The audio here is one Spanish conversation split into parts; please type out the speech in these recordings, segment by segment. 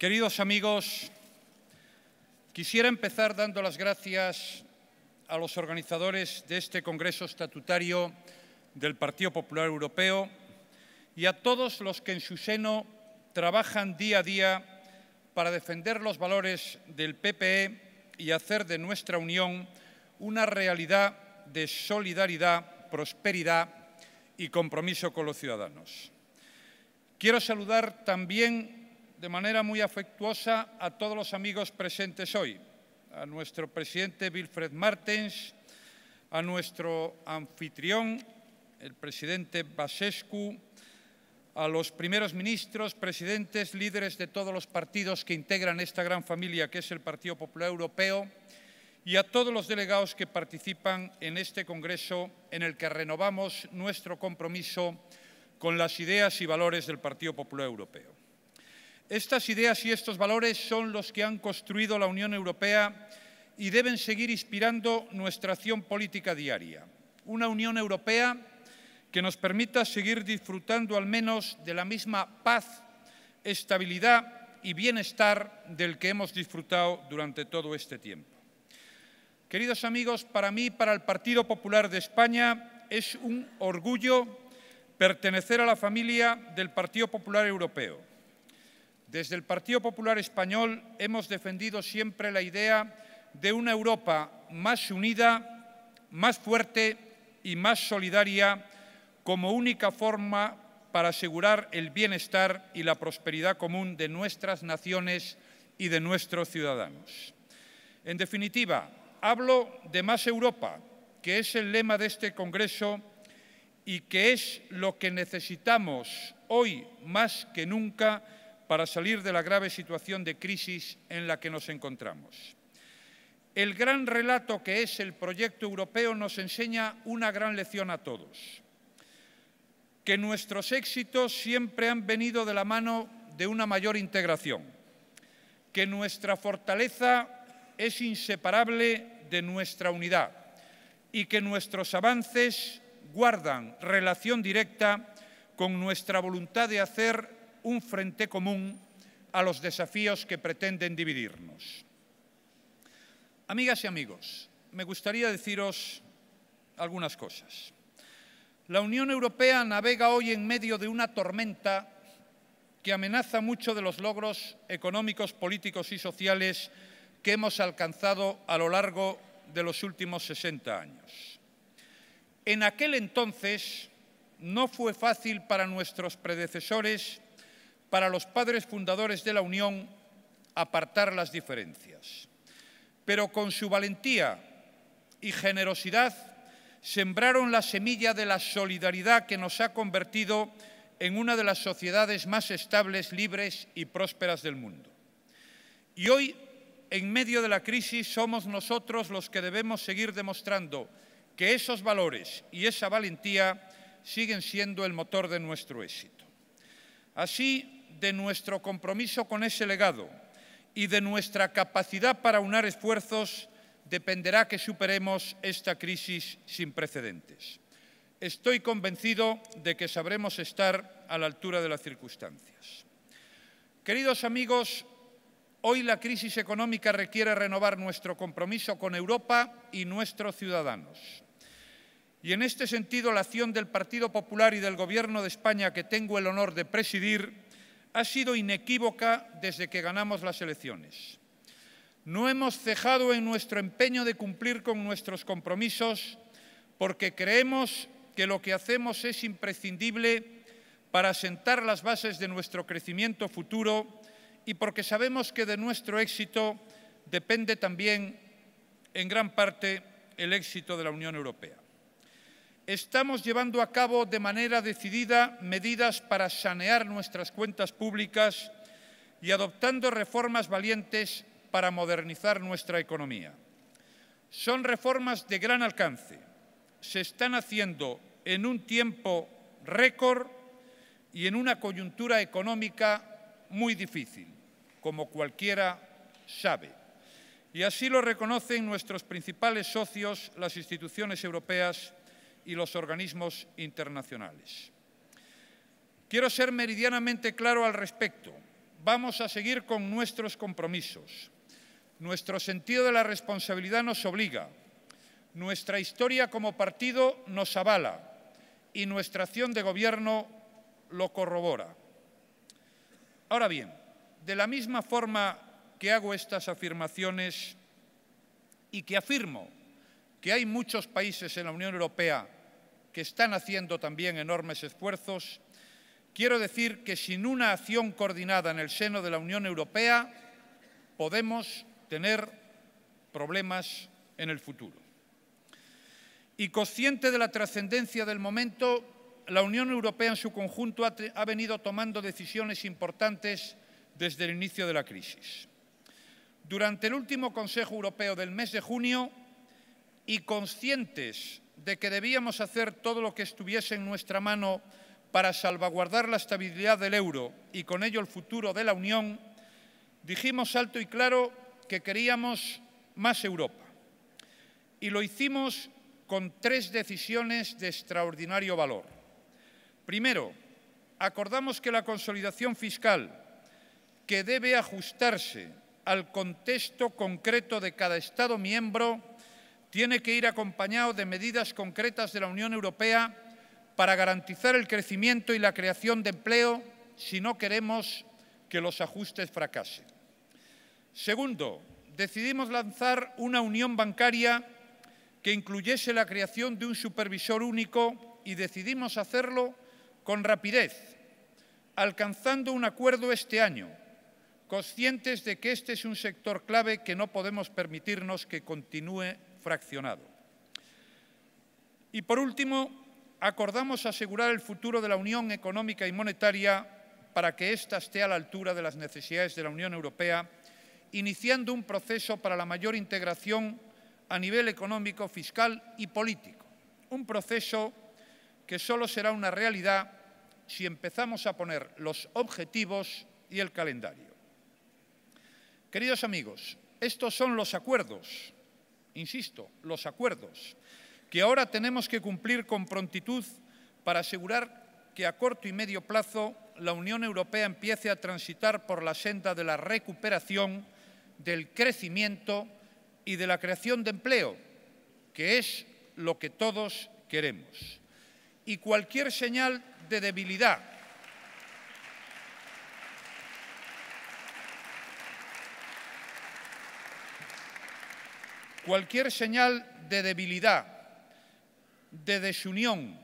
Queridos amigos, quisiera empezar dando las gracias a los organizadores de este Congreso Estatutario del Partido Popular Europeo y a todos los que en su seno trabajan día a día para defender los valores del PPE y hacer de nuestra Unión una realidad de solidaridad, prosperidad y compromiso con los ciudadanos. Quiero saludar también de manera muy afectuosa a todos los amigos presentes hoy, a nuestro presidente Wilfred Martens, a nuestro anfitrión, el presidente Basescu, a los primeros ministros, presidentes, líderes de todos los partidos que integran esta gran familia que es el Partido Popular Europeo y a todos los delegados que participan en este Congreso en el que renovamos nuestro compromiso con las ideas y valores del Partido Popular Europeo. Estas ideas y estos valores son los que han construido la Unión Europea y deben seguir inspirando nuestra acción política diaria. Una Unión Europea que nos permita seguir disfrutando al menos de la misma paz, estabilidad y bienestar del que hemos disfrutado durante todo este tiempo. Queridos amigos, para mí, para el Partido Popular de España, es un orgullo pertenecer a la familia del Partido Popular Europeo desde el Partido Popular Español hemos defendido siempre la idea de una Europa más unida, más fuerte y más solidaria como única forma para asegurar el bienestar y la prosperidad común de nuestras naciones y de nuestros ciudadanos. En definitiva, hablo de más Europa, que es el lema de este Congreso y que es lo que necesitamos hoy más que nunca para salir de la grave situación de crisis en la que nos encontramos. El gran relato que es el proyecto europeo nos enseña una gran lección a todos, que nuestros éxitos siempre han venido de la mano de una mayor integración, que nuestra fortaleza es inseparable de nuestra unidad y que nuestros avances guardan relación directa con nuestra voluntad de hacer un frente común a los desafíos que pretenden dividirnos. Amigas y amigos, me gustaría deciros algunas cosas. La Unión Europea navega hoy en medio de una tormenta que amenaza mucho de los logros económicos, políticos y sociales que hemos alcanzado a lo largo de los últimos 60 años. En aquel entonces no fue fácil para nuestros predecesores para los padres fundadores de la Unión apartar las diferencias. Pero con su valentía y generosidad sembraron la semilla de la solidaridad que nos ha convertido en una de las sociedades más estables, libres y prósperas del mundo. Y hoy, en medio de la crisis, somos nosotros los que debemos seguir demostrando que esos valores y esa valentía siguen siendo el motor de nuestro éxito. Así, de nuestro compromiso con ese legado y de nuestra capacidad para unar esfuerzos dependerá que superemos esta crisis sin precedentes. Estoy convencido de que sabremos estar a la altura de las circunstancias. Queridos amigos, hoy la crisis económica requiere renovar nuestro compromiso con Europa y nuestros ciudadanos. Y en este sentido, la acción del Partido Popular y del Gobierno de España que tengo el honor de presidir ha sido inequívoca desde que ganamos las elecciones. No hemos cejado en nuestro empeño de cumplir con nuestros compromisos porque creemos que lo que hacemos es imprescindible para sentar las bases de nuestro crecimiento futuro y porque sabemos que de nuestro éxito depende también en gran parte el éxito de la Unión Europea. Estamos llevando a cabo de manera decidida medidas para sanear nuestras cuentas públicas y adoptando reformas valientes para modernizar nuestra economía. Son reformas de gran alcance. Se están haciendo en un tiempo récord y en una coyuntura económica muy difícil, como cualquiera sabe. Y así lo reconocen nuestros principales socios, las instituciones europeas y los organismos internacionales. Quiero ser meridianamente claro al respecto. Vamos a seguir con nuestros compromisos. Nuestro sentido de la responsabilidad nos obliga. Nuestra historia como partido nos avala y nuestra acción de gobierno lo corrobora. Ahora bien, de la misma forma que hago estas afirmaciones y que afirmo que hay muchos países en la Unión Europea que están haciendo también enormes esfuerzos, quiero decir que sin una acción coordinada en el seno de la Unión Europea podemos tener problemas en el futuro. Y consciente de la trascendencia del momento, la Unión Europea en su conjunto ha, venido tomando decisiones importantes desde el inicio de la crisis. Durante el último Consejo Europeo del mes de junio y conscientes de que debíamos hacer todo lo que estuviese en nuestra mano para salvaguardar la estabilidad del euro y con ello el futuro de la Unión, dijimos alto y claro que queríamos más Europa. Y lo hicimos con tres decisiones de extraordinario valor. Primero, acordamos que la consolidación fiscal, que debe ajustarse al contexto concreto de cada Estado miembro, tiene que ir acompañado de medidas concretas de la Unión Europea para garantizar el crecimiento y la creación de empleo si no queremos que los ajustes fracasen. Segundo, decidimos lanzar una unión bancaria que incluyese la creación de un supervisor único y decidimos hacerlo con rapidez, alcanzando un acuerdo este año, conscientes de que este es un sector clave que no podemos permitirnos que continúe fraccionado. Y por último, acordamos asegurar el futuro de la Unión Económica y Monetaria para que ésta esté a la altura de las necesidades de la Unión Europea, iniciando un proceso para la mayor integración a nivel económico, fiscal y político. Un proceso que solo será una realidad si empezamos a poner los objetivos y el calendario. Queridos amigos, estos son los acuerdos insisto, los acuerdos, que ahora tenemos que cumplir con prontitud para asegurar que a corto y medio plazo la Unión Europea empiece a transitar por la senda de la recuperación, del crecimiento y de la creación de empleo, que es lo que todos queremos. Y cualquier señal de debilidad Cualquier señal de debilidad, de desunión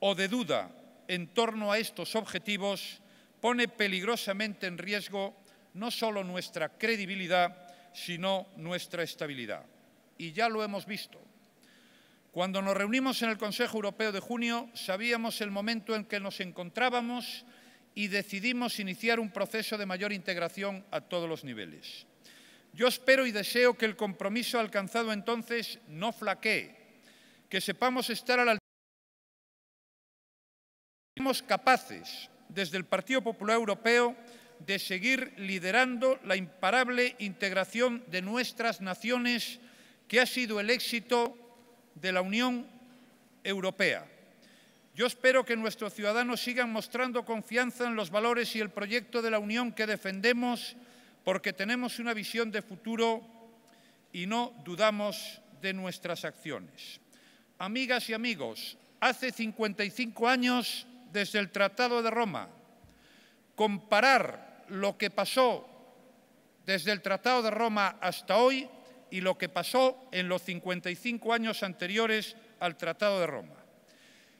o de duda en torno a estos objetivos pone peligrosamente en riesgo no solo nuestra credibilidad, sino nuestra estabilidad. Y ya lo hemos visto. Cuando nos reunimos en el Consejo Europeo de junio, sabíamos el momento en que nos encontrábamos y decidimos iniciar un proceso de mayor integración a todos los niveles. Yo espero y deseo que el compromiso alcanzado entonces no flaquee, que sepamos estar a la altura capaces desde el Partido Popular Europeo de seguir liderando la imparable integración de nuestras naciones que ha sido el éxito de la Unión Europea. Yo espero que nuestros ciudadanos sigan mostrando confianza en los valores y el proyecto de la Unión que defendemos porque tenemos una visión de futuro y no dudamos de nuestras acciones. Amigas y amigos, hace 55 años desde el Tratado de Roma, comparar lo que pasó desde el Tratado de Roma hasta hoy y lo que pasó en los 55 años anteriores al Tratado de Roma.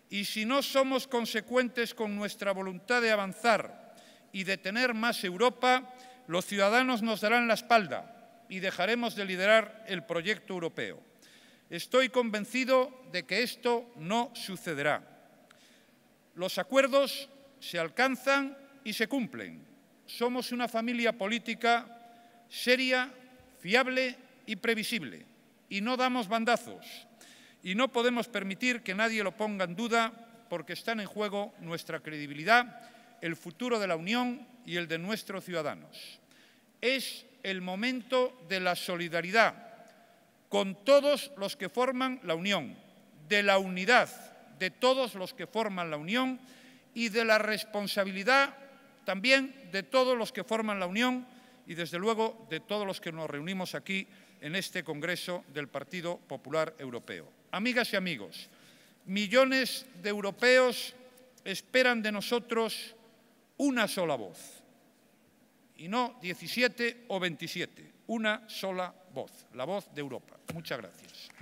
Y si no somos consecuentes con nuestra voluntad de avanzar y de tener más Europa, los ciudadanos nos darán la espalda y dejaremos de liderar el proyecto europeo. Estoy convencido de que esto no sucederá. Los acuerdos se alcanzan y se cumplen. Somos una familia política seria, fiable y previsible. Y no damos bandazos. Y no podemos permitir que nadie lo ponga en duda porque están en juego nuestra credibilidad, el futuro de la Unión y el de nuestros ciudadanos. Es el momento de la solidaridad con todos los que forman la Unión, de la unidad de todos los que forman la Unión y de la responsabilidad también de todos los que forman la Unión y desde luego de todos los que nos reunimos aquí en este Congreso del Partido Popular Europeo. Amigas y amigos, millones de europeos esperan de nosotros una sola voz y no 17 o 27. Una sola voz, la voz de Europa. Muchas gracias.